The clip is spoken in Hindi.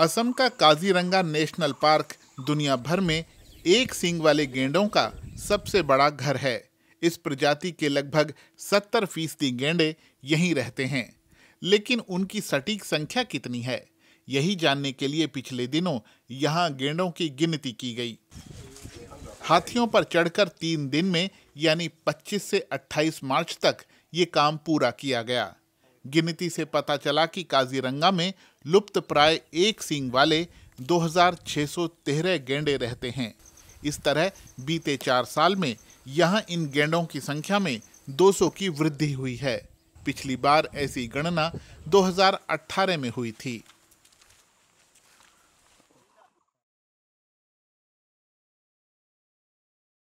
असम का काजीरंगा नेशनल पार्क दुनिया भर में एक सींग वाले गेंडों का सबसे बड़ा घर है इस प्रजाति के लगभग 70 फीसदी गेंडे यहीं रहते हैं लेकिन उनकी सटीक संख्या कितनी है यही जानने के लिए पिछले दिनों यहाँ गेंडों की गिनती की गई हाथियों पर चढ़कर तीन दिन में यानी 25 से 28 मार्च तक ये काम पूरा किया गया गिनती से पता चला कि काजीरंगा में लुप्त प्राय एक सींग वाले 2613 गेंडे रहते हैं इस तरह बीते चार साल में यहाँ इन गेंडों की संख्या में 200 की वृद्धि हुई है पिछली बार ऐसी गणना 2018 में हुई थी